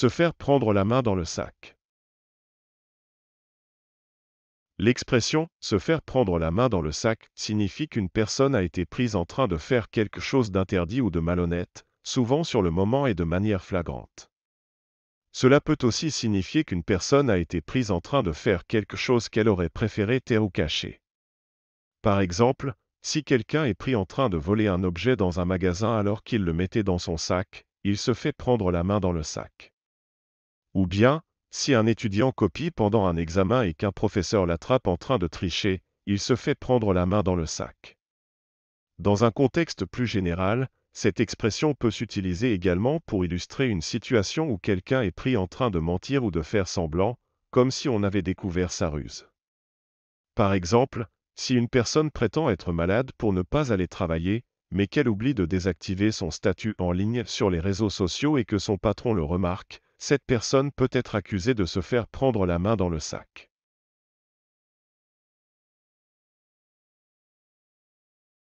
Se faire prendre la main dans le sac. L'expression se faire prendre la main dans le sac signifie qu'une personne a été prise en train de faire quelque chose d'interdit ou de malhonnête, souvent sur le moment et de manière flagrante. Cela peut aussi signifier qu'une personne a été prise en train de faire quelque chose qu'elle aurait préféré taire ou cacher. Par exemple, si quelqu'un est pris en train de voler un objet dans un magasin alors qu'il le mettait dans son sac, il se fait prendre la main dans le sac. Ou bien, si un étudiant copie pendant un examen et qu'un professeur l'attrape en train de tricher, il se fait prendre la main dans le sac. Dans un contexte plus général, cette expression peut s'utiliser également pour illustrer une situation où quelqu'un est pris en train de mentir ou de faire semblant, comme si on avait découvert sa ruse. Par exemple, si une personne prétend être malade pour ne pas aller travailler, mais qu'elle oublie de désactiver son statut en ligne sur les réseaux sociaux et que son patron le remarque, cette personne peut être accusée de se faire prendre la main dans le sac.